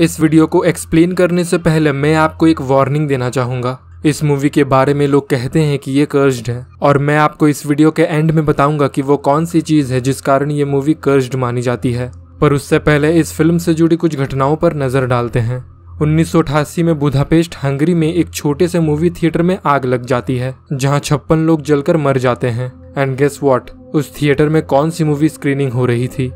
इस वीडियो को एक्सप्लेन करने से पहले मैं आपको एक वार्निंग देना चाहूंगा इस मूवी के बारे में लोग कहते हैं कि ये कर्ज्ड है और मैं आपको इस वीडियो के एंड में बताऊंगा कि वो कौन सी चीज़ है जिस कारण ये मूवी कर्ज्ड मानी जाती है पर उससे पहले इस फिल्म से जुड़ी कुछ घटनाओं पर नज़र डालते हैं उन्नीस में बुधापेस्ट हंगरी में एक छोटे से मूवी थिएटर में आग लग जाती है जहाँ छप्पन लोग जलकर मर जाते हैं एंड गेस वॉट उस थिएटर में कौन सी मूवी स्क्रीनिंग हो रही थी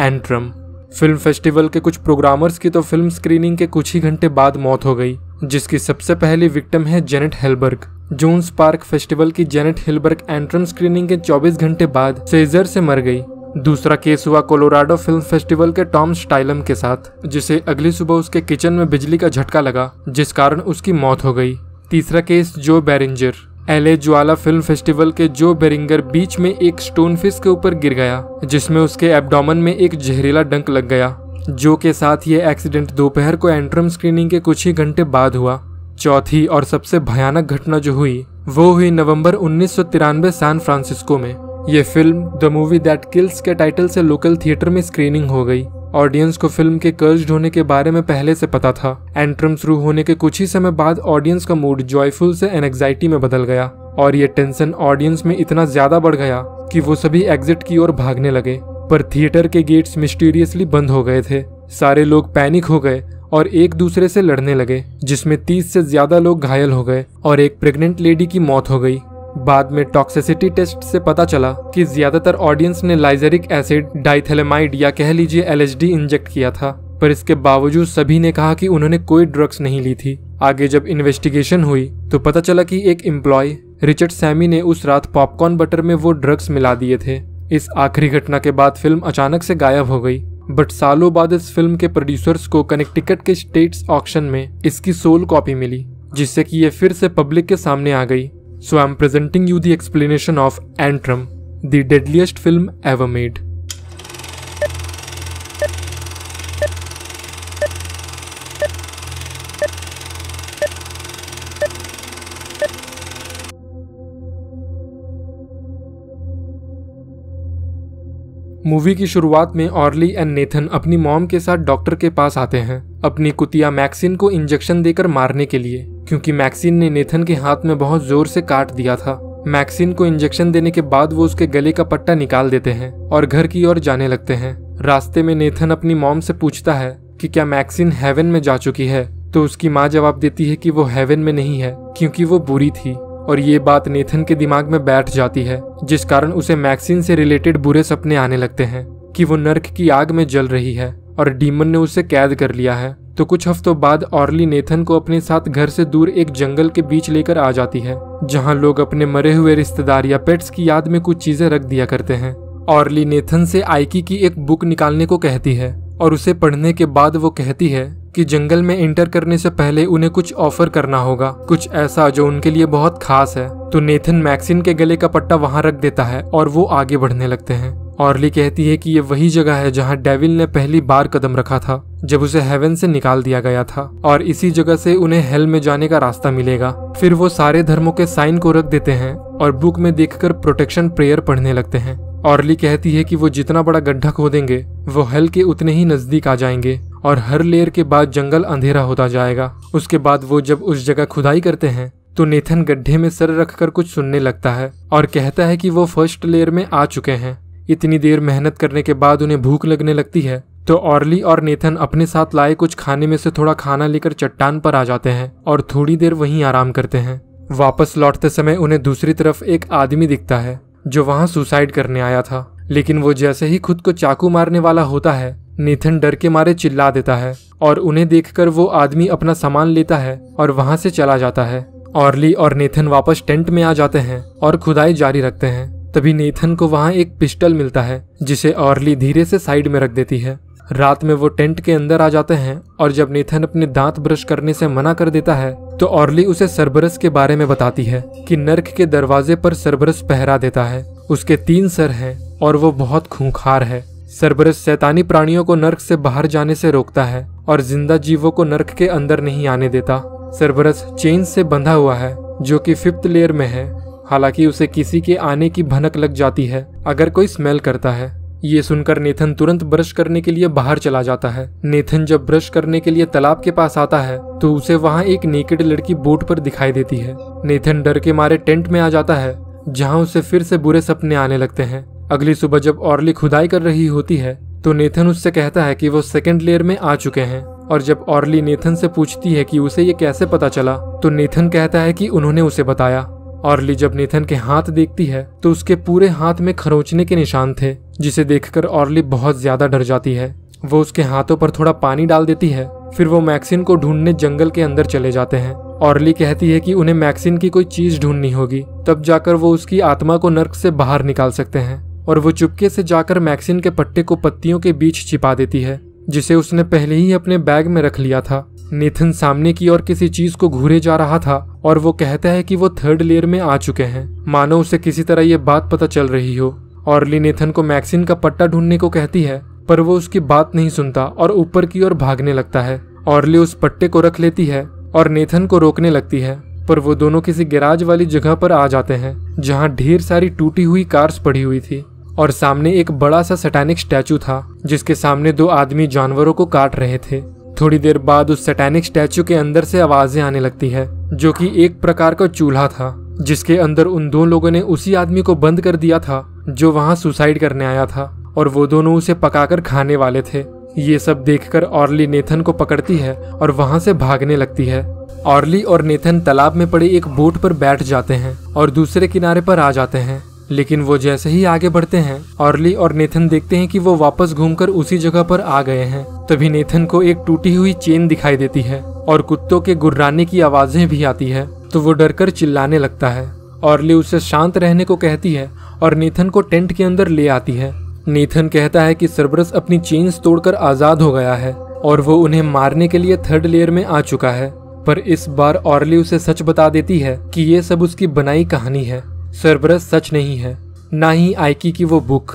एंट्रम फिल्म फेस्टिवल के कुछ प्रोग्रामर्स की तो फिल्म स्क्रीनिंग के कुछ ही घंटे बाद मौत हो गई जिसकी सबसे पहली विक्टिम है Janet Hellberg June Park festival की जेनेट हेलबर्ग एंट्रेंस स्क्रीनिंग के 24 घंटे बाद सेजर से मर गई दूसरा केस हुआ कोलोराडो फिल्म फेस्टिवल के टॉम स्टाइलम के साथ जिसे अगली सुबह उसके किचन में बिजली का झटका लगा जिस कारण उसकी मौत हो गई तीसरा केस जो बैरिंजर एले ज्वाला फिल्म फेस्टिवल के जो बेरिंगर बीच में एक स्टोन फिश के ऊपर गिर गया जिसमें उसके एब्डोमन में एक जहरीला डंक लग गया जो के साथ ये एक्सीडेंट दोपहर को एंट्रम स्क्रीनिंग के कुछ ही घंटे बाद हुआ चौथी और सबसे भयानक घटना जो हुई वो हुई नवंबर उन्नीस सैन फ्रांसिस्को में ये film the movie that kills के टाइटल से लोकल थिएटर में स्क्रीनिंग हो गई ऑडियंस को फिल्म के कर्ज होने के बारे में पहले से पता था एंट्रम शुरू होने के कुछ ही समय बाद ऑडियंस का मूड जॉयफुल से एनग्जाइटी में बदल गया और ये टेंशन ऑडियंस में इतना ज्यादा बढ़ गया कि वो सभी एग्जिट की ओर भागने लगे पर थिएटर के गेट्स मिस्टीरियसली बंद हो गए थे सारे लोग पैनिक हो गए और एक दूसरे से लड़ने लगे जिसमें तीस से ज्यादा लोग घायल हो गए और एक प्रेग्नेंट लेडी की मौत हो गई बाद में टॉक्सिसिटी टेस्ट से पता चला कि ज्यादातर ऑडियंस ने लाइजेरिक एसिड डाइथेलेमाइड या कह लीजिए एलएचडी इंजेक्ट किया था पर इसके बावजूद सभी ने कहा कि उन्होंने कोई ड्रग्स नहीं ली थी आगे जब इन्वेस्टिगेशन हुई तो पता चला कि एक एम्प्लॉय रिचर्ड सैमी ने उस रात पॉपकॉर्न बटर में वो ड्रग्स मिला दिए थे इस आखिरी घटना के बाद फिल्म अचानक से गायब हो गई बट सालों बाद इस फिल्म के प्रोड्यूसर्स को कनेक्टिकट के स्टेट्स ऑक्शन में इसकी सोल कॉपी मिली जिससे कि ये फिर से पब्लिक के सामने आ गई So I'm presenting you the explanation of Antrim, the deadliest film ever made. Movie की शुरुआत में ऑर्ली एंड नेथन अपनी मॉम के साथ डॉक्टर के पास आते हैं अपनी कुतिया मैक्सिन को इंजेक्शन देकर मारने के लिए क्योंकि मैक्सिन ने नेथन के हाथ में बहुत जोर से काट दिया था मैक्सिन को इंजेक्शन देने के बाद वो उसके गले का पट्टा निकाल देते हैं और घर की ओर जाने लगते हैं रास्ते में नेथन अपनी मॉम से पूछता है कि क्या मैक्सिन हेवन में जा चुकी है तो उसकी माँ जवाब देती है कि वो हेवन में नहीं है क्योंकि वो बुरी थी और ये बात नेथन के दिमाग में बैठ जाती है जिस कारण उसे मैक्सिन से रिलेटेड बुरे सपने आने लगते हैं कि वो नर्क की आग में जल रही है और डीमन ने उसे कैद कर लिया है तो कुछ हफ्तों बाद ऑर्ली नेथन को अपने साथ घर से दूर एक जंगल के बीच लेकर आ जाती है जहां लोग अपने मरे हुए रिश्तेदार या पेट्स की याद में कुछ चीजें रख दिया करते हैं ऑर्ली नेथन से आइकी की एक बुक निकालने को कहती है और उसे पढ़ने के बाद वो कहती है कि जंगल में एंटर करने से पहले उन्हें कुछ ऑफर करना होगा कुछ ऐसा जो उनके लिए बहुत खास है तो नेथन मैक्सिन के गले का पट्टा वहां रख देता है और वो आगे बढ़ने लगते हैं ऑर्ली कहती है कि ये वही जगह है जहां डेविल ने पहली बार कदम रखा था जब उसे हेवन से निकाल दिया गया था और इसी जगह से उन्हें हेल में जाने का रास्ता मिलेगा फिर वो सारे धर्मों के साइन को रख देते हैं और बुक में देखकर प्रोटेक्शन प्रेयर पढ़ने लगते हैं ऑर्ली कहती है कि वो जितना बड़ा गड्ढा खोदेंगे वो हल के उतने ही नजदीक आ जाएंगे और हर लेयर के बाद जंगल अंधेरा होता जाएगा उसके बाद वो जब उस जगह खुदाई करते हैं तो नेथन गड्ढे में सर रखकर कुछ सुनने लगता है और कहता है कि वो फर्स्ट लेयर में आ चुके हैं इतनी देर मेहनत करने के बाद उन्हें भूख लगने लगती है तो ऑर्ली और नेथन अपने साथ लाए कुछ खाने में से थोड़ा खाना लेकर चट्टान पर आ जाते हैं और थोड़ी देर वहीं आराम करते हैं वापस लौटते समय उन्हें दूसरी तरफ एक आदमी दिखता है जो वहां सुसाइड करने आया था लेकिन वो जैसे ही खुद को चाकू मारने वाला होता है नेथन डर के मारे चिल्ला देता है और उन्हें देखकर वो आदमी अपना सामान लेता है और वहां से चला जाता है ऑर्ली और नेथन वापस टेंट में आ जाते हैं और खुदाई जारी रखते हैं तभी नेथन को वहां एक पिस्टल मिलता है जिसे ऑर्ली धीरे से साइड में रख देती है रात में वो टेंट के अंदर आ जाते हैं और जब नेथन अपने दांत ब्रश करने से मना कर देता है तो ऑर्ली उसे सरबरस के बारे में बताती है कि नर्क के दरवाजे पर सरबरस पहरा देता है उसके तीन सर हैं और वो बहुत खूंखार है सरबरस सैतानी प्राणियों को नर्क से बाहर जाने से रोकता है और जिंदा जीवों को नर्क के अंदर नहीं आने देता सरबरस चेन से बंधा हुआ है जो कि फिफ्थ लेयर में है हालांकि उसे किसी के आने की भनक लग जाती है अगर कोई स्मेल करता है ये सुनकर नेथन तुरंत ब्रश करने के लिए बाहर चला जाता है नेथन जब ब्रश करने के लिए तालाब के पास आता है तो उसे वहाँ एक नेकेड लड़की बोट पर दिखाई देती है नेथन डर के मारे टेंट में आ जाता है जहाँ उसे फिर से बुरे सपने आने लगते हैं अगली सुबह जब ऑर्ली खुदाई कर रही होती है तो नेथन उससे कहता है कि वो सेकेंड लेयर में आ चुके हैं और जब ऑर्ली नेथन से पूछती है कि उसे ये कैसे पता चला तो नेथन कहता है कि उन्होंने उसे बताया और ली जब नेथन के हाथ देखती है तो उसके पूरे हाथ में खरोचने के निशान थे जिसे देखकर ऑर्ली बहुत ज्यादा डर जाती है वो उसके हाथों पर थोड़ा पानी डाल देती है फिर वो मैक्सिन को ढूंढने जंगल के अंदर चले जाते हैं ऑर्ली कहती है कि उन्हें मैक्सिन की कोई चीज ढूंढनी होगी तब जाकर वो उसकी आत्मा को नर्क से बाहर निकाल सकते हैं और वो चुपके से जाकर मैक्सिन के पट्टे को पत्तियों के बीच छिपा देती है जिसे उसने पहले ही अपने बैग में रख लिया था नेथन सामने की ओर किसी चीज को घूरे जा रहा था और वो कहता है कि वो थर्ड लेयर में आ चुके हैं मानो उसे किसी तरह ये बात पता चल रही हो और ली नेथन को मैक्सिन का पट्टा ढूंढने को कहती है पर वो उसकी बात नहीं सुनता और ऊपर की ओर भागने लगता है औरली उस पट्टे को रख लेती है और नेथन को रोकने लगती है पर वो दोनों किसी गैराज वाली जगह पर आ जाते हैं जहाँ ढेर सारी टूटी हुई कार्स पड़ी हुई थी और सामने एक बड़ा सा सटैनिक स्टैचू था जिसके सामने दो आदमी जानवरों को काट रहे थे थोड़ी देर बाद उस सटैनिक स्टैचू के अंदर से आवाजें आने लगती है जो कि एक प्रकार का चूल्हा था जिसके अंदर उन दो लोगों ने उसी आदमी को बंद कर दिया था जो वहां सुसाइड करने आया था और वो दोनों उसे पकाकर खाने वाले थे ये सब देखकर ऑर्ली नेथन को पकड़ती है और वहां से भागने लगती है ऑर्ली और नेथन तालाब में पड़े एक बोट पर बैठ जाते हैं और दूसरे किनारे पर आ जाते हैं लेकिन वो जैसे ही आगे बढ़ते हैं ऑर्ली और नेथन देखते हैं कि वो वापस घूमकर उसी जगह पर आ गए हैं तभी नेथन को एक टूटी हुई चेन दिखाई देती है और कुत्तों के गुर्राने की आवाजें भी आती है तो वो कर चिल्लाने लगता है ऑर्ली उसे शांत रहने को कहती है और नेथन को टेंट के अंदर ले आती है नेथन कहता है कि सरबरस अपनी चेन्स तोड़कर आजाद हो गया है और वो उन्हें मारने के लिए थर्ड लेयर में आ चुका है पर इस बार ऑर्ली उसे सच बता देती है कि ये सब उसकी बनाई कहानी है सरबरस सच नहीं है ना ही आयकी की वो बुक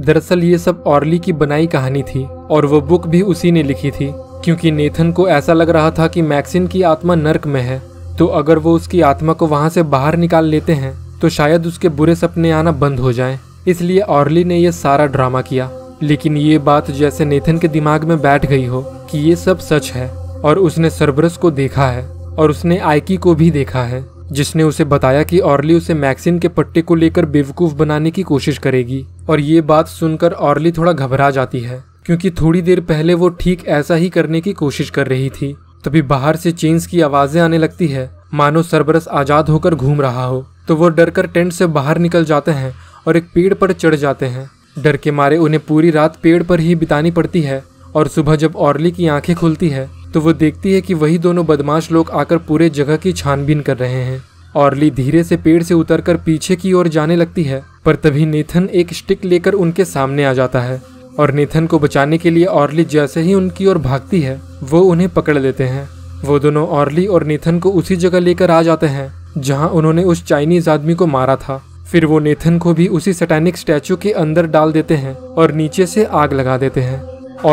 दरअसल ये सब औरली की बनाई कहानी थी और वो बुक भी उसी ने लिखी थी क्योंकि नेथन को ऐसा लग रहा था कि मैक्सिन की आत्मा नर्क में है तो अगर वो उसकी आत्मा को वहाँ से बाहर निकाल लेते हैं तो शायद उसके बुरे सपने आना बंद हो जाएं। इसलिए औरली ने यह सारा ड्रामा किया लेकिन ये बात जैसे नेथन के दिमाग में बैठ गई हो कि ये सब सच है और उसने सरबरस को देखा है और उसने आयकी को भी देखा है जिसने उसे बताया कि ऑर्ली उसे मैक्सिन के पट्टे को लेकर बेवकूफ़ बनाने की कोशिश करेगी और ये बात सुनकर ऑर्ली थोड़ा घबरा जाती है क्योंकि थोड़ी देर पहले वो ठीक ऐसा ही करने की कोशिश कर रही थी तभी बाहर से चेंज की आवाज़ें आने लगती है मानो सरबरस आज़ाद होकर घूम रहा हो तो वो कर टेंट से बाहर निकल जाते हैं और एक पेड़ पर चढ़ जाते हैं डर के मारे उन्हें पूरी रात पेड़ पर ही बितानी पड़ती है और सुबह जब ऑर्ली की आंखें खुलती है तो वो देखती है कि वही दोनों बदमाश लोग आकर पूरे जगह की छानबीन कर रहे हैं ऑर्ली धीरे से पेड़ से उतरकर पीछे की ओर जाने लगती है पर तभी नेथन एक स्टिक लेकर उनके सामने आ जाता है और नेथन को बचाने के लिए ऑर्ली जैसे ही उनकी ओर भागती है वो उन्हें पकड़ लेते हैं वो दोनों ऑर्ली और नेथन को उसी जगह लेकर आ जाते हैं जहां उन्होंने उस चाइनीज आदमी को मारा था फिर वो नेथन को भी उसी सटैनिक स्टैचू के अंदर डाल देते हैं और नीचे से आग लगा देते हैं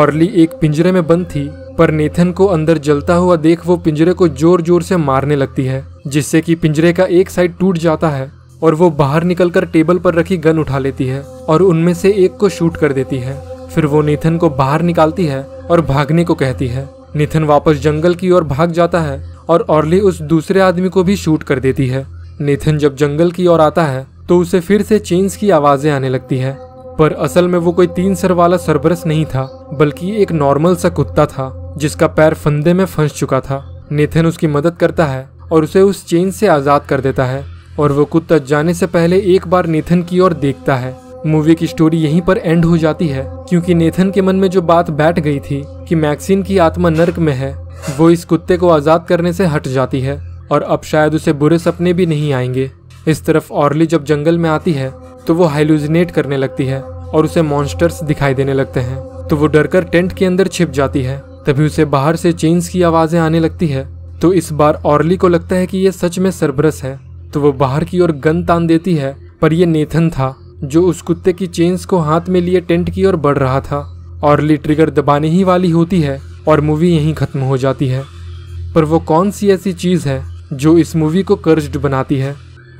ऑर्ली एक पिंजरे में बंद थी पर नेथन को अंदर जलता हुआ देख वो पिंजरे को जोर जोर से मारने लगती है जिससे कि पिंजरे का एक साइड टूट जाता है और वो बाहर निकलकर टेबल पर रखी गन उठा लेती है और उनमें से एक को शूट कर देती है फिर वो नेथन को बाहर निकालती है और भागने को कहती है निथन वापस जंगल की ओर भाग जाता है और ऑर्ली उस दूसरे आदमी को भी शूट कर देती है नेथन जब जंगल की ओर आता है तो उसे फिर से चेन्स की आवाजें आने लगती है पर असल में वो कोई तीन सर वाला सरबरस नहीं था बल्कि एक नॉर्मल सा कुत्ता था जिसका पैर फंदे में फंस चुका था नेथन उसकी मदद करता है और उसे उस चेन से आज़ाद कर देता है और वो कुत्ता जाने से पहले एक बार नेथन की ओर देखता है मूवी की स्टोरी यहीं पर एंड हो जाती है क्योंकि नेथन के मन में जो बात बैठ गई थी कि मैक्सिन की आत्मा नर्क में है वो इस कुत्ते को आज़ाद करने से हट जाती है और अब शायद उसे बुरे सपने भी नहीं आएंगे इस तरफ ऑर्ली जब जंगल में आती है तो वो हाइलुजिनेट करने लगती है और उसे मॉन्स्टर्स दिखाई देने लगते हैं तो वो डरकर टेंट के अंदर छिप जाती है तभी उसे बाहर से चेन्स की आवाज़ें आने लगती है तो इस बार ऑर्ली को लगता है कि यह सच में सरबरस है तो वो बाहर की ओर गन तान देती है पर यह नेथन था जो उस कुत्ते की चेन्स को हाथ में लिए टेंट की ओर बढ़ रहा था औरली ट्रिगर दबाने ही वाली होती है और मूवी यहीं ख़त्म हो जाती है पर वो कौन सी ऐसी चीज़ है जो इस मूवी को कर्ज्ड बनाती है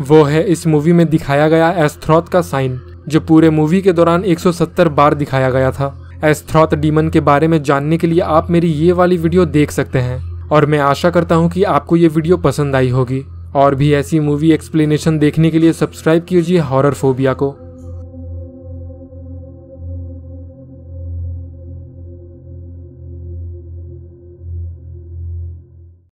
वो है इस मूवी में दिखाया गया एस्थ्रॉथ का साइन जो पूरे मूवी के दौरान 170 बार दिखाया गया था एस्थ्रॉथ डीमन के बारे में जानने के लिए आप मेरी ये वाली वीडियो देख सकते हैं और मैं आशा करता हूँ कि आपको ये वीडियो पसंद आई होगी और भी ऐसी मूवी एक्सप्लेनेशन देखने के लिए सब्सक्राइब कीजिए हॉरर फोबिया को